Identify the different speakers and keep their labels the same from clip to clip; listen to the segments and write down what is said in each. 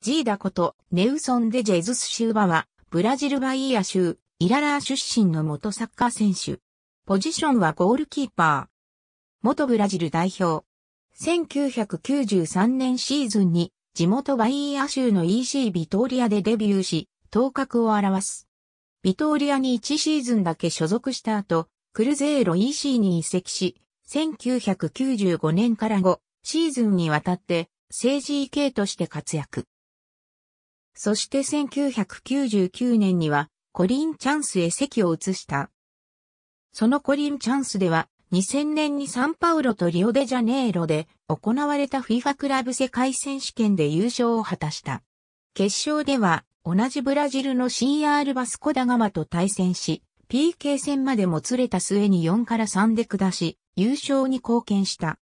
Speaker 1: ジーダこと、ネウソン・デ・ジェズス・シューバは、ブラジルバイーア州、イララー出身の元サッカー選手。ポジションはゴールキーパー。元ブラジル代表。1993年シーズンに、地元バイーア州の EC ビトーリアでデビューし、頭角を表す。ビトーリアに1シーズンだけ所属した後、クルゼーロ EC に移籍し、1995年から5シーズンにわたって、政治 EK として活躍。そして1999年にはコリンチャンスへ席を移した。そのコリンチャンスでは2000年にサンパウロとリオデジャネイロで行われた FIFA クラブ世界選手権で優勝を果たした。決勝では同じブラジルの CR バスコダガマと対戦し、PK 戦までもつれた末に4から3で下し、優勝に貢献した。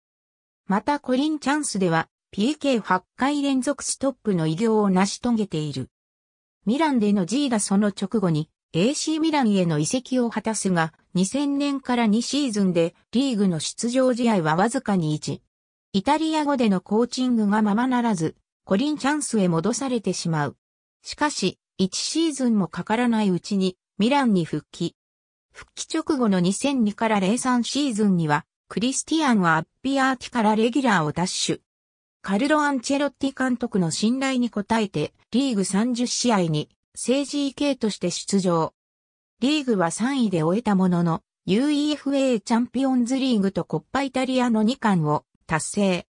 Speaker 1: またコリンチャンスでは PK8 回連続ストップの偉業を成し遂げている。ミランでのジーダその直後に AC ミランへの移籍を果たすが、2000年から2シーズンでリーグの出場試合はわずかに1。イタリア語でのコーチングがままならず、コリンチャンスへ戻されてしまう。しかし、1シーズンもかからないうちにミランに復帰。復帰直後の2002から03シーズンには、クリスティアンはアッピアーティからレギュラーを奪取。カルロ・アンチェロッティ監督の信頼に応えて、リーグ30試合に、政治 EK として出場。リーグは3位で終えたものの、UEFA チャンピオンズリーグとコッパイタリアの2冠を達成。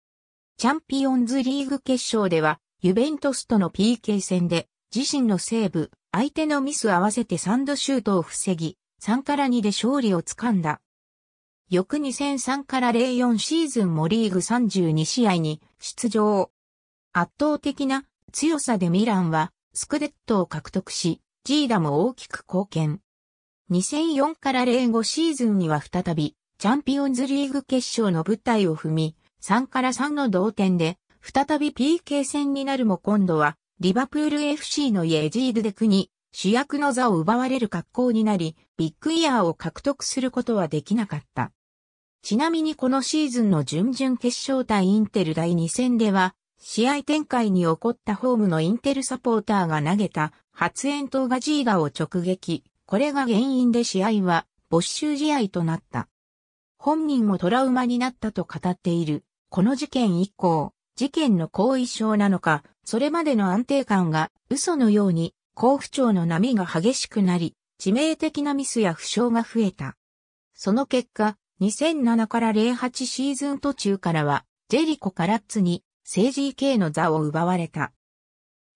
Speaker 1: チャンピオンズリーグ決勝では、ユベントスとの PK 戦で、自身のセーブ、相手のミス合わせて3度シュートを防ぎ、3から2で勝利をつかんだ。翌2003から04シーズンもリーグ32試合に出場。圧倒的な強さでミランはスクデットを獲得し、ジーダも大きく貢献。2004から05シーズンには再びチャンピオンズリーグ決勝の舞台を踏み、3から3の同点で、再び PK 戦になるも今度は、リバプール FC のイエジードデクに、主役の座を奪われる格好になり、ビッグイヤーを獲得することはできなかった。ちなみにこのシーズンの準々決勝対インテル第2戦では、試合展開に起こったホームのインテルサポーターが投げた発煙筒がジーガを直撃。これが原因で試合は没収試合となった。本人もトラウマになったと語っている。この事件以降、事件の後遺症なのか、それまでの安定感が嘘のように好不調の波が激しくなり、致命的なミスや負傷が増えた。その結果、2007から08シーズン途中からは、ジェリコ・カラッツに、セ治ジーの座を奪われた。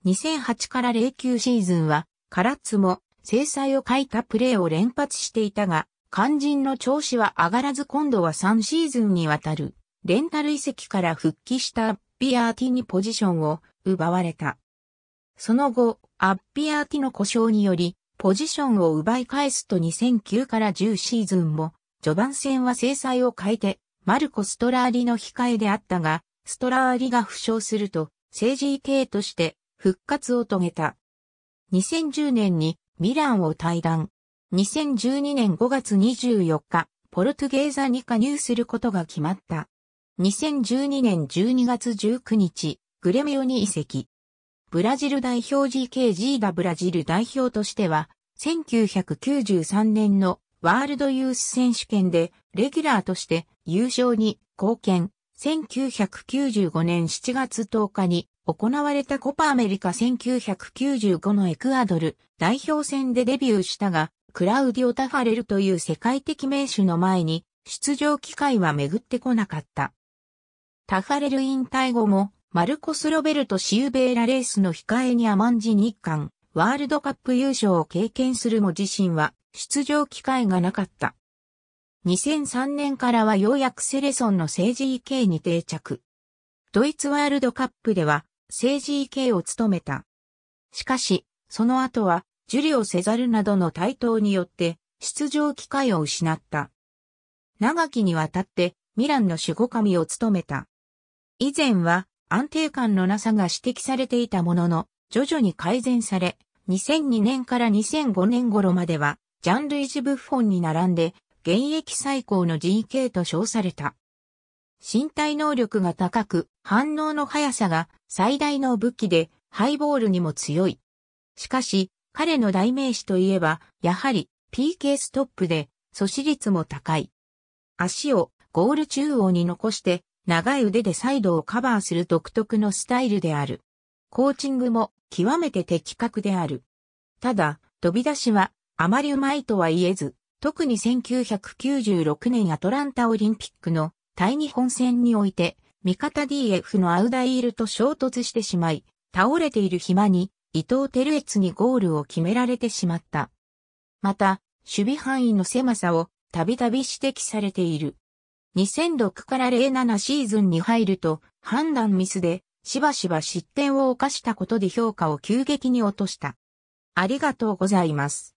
Speaker 1: 2008から09シーズンは、カラッツも、制裁を欠いたプレーを連発していたが、肝心の調子は上がらず今度は3シーズンにわたる、レンタル移籍から復帰したアッピアーティにポジションを奪われた。その後、アッピアーティの故障により、ポジションを奪い返すと2009から10シーズンも序盤戦は制裁を変えて、マルコ・ストラーリの控えであったが、ストラーリが負傷すると、政治系として復活を遂げた。2010年にミランを退団。2012年5月24日、ポルトゲーザに加入することが決まった。2012年12月19日、グレミオに移籍。ブラジル代表 GKG がブラジル代表としては、1993年のワールドユース選手権でレギュラーとして優勝に貢献。1995年7月10日に行われたコパアメリカ1995のエクアドル代表戦でデビューしたが、クラウディオ・タファレルという世界的名手の前に出場機会は巡ってこなかった。タファレル引退後もマルコス・ロベルト・シューベーラレースの控えにアマンジ日韓ワールドカップ優勝を経験するも自身は出場機会がなかった。2003年からはようやくセレソンの政治 EK に定着。ドイツワールドカップでは政治 EK を務めた。しかし、その後は、ュリオ・せざるなどの台頭によって、出場機会を失った。長きにわたって、ミランの守護神を務めた。以前は、安定感のなさが指摘されていたものの、徐々に改善され、2002年から2005年頃までは、ジャンルイジ・ブッフォンに並んで、現役最高の GK と称された。身体能力が高く、反応の速さが最大の武器で、ハイボールにも強い。しかし、彼の代名詞といえば、やはり PK ストップで、阻止率も高い。足をゴール中央に残して、長い腕でサイドをカバーする独特のスタイルである。コーチングも極めて的確である。ただ、飛び出しはあまりうまいとは言えず、特に1996年アトランタオリンピックの対日本戦において、味方 DF のアウダイールと衝突してしまい、倒れている暇に伊藤照悦にゴールを決められてしまった。また、守備範囲の狭さをたびたび指摘されている。2006から07シーズンに入ると判断ミスでしばしば失点を犯したことで評価を急激に落とした。ありがとうございます。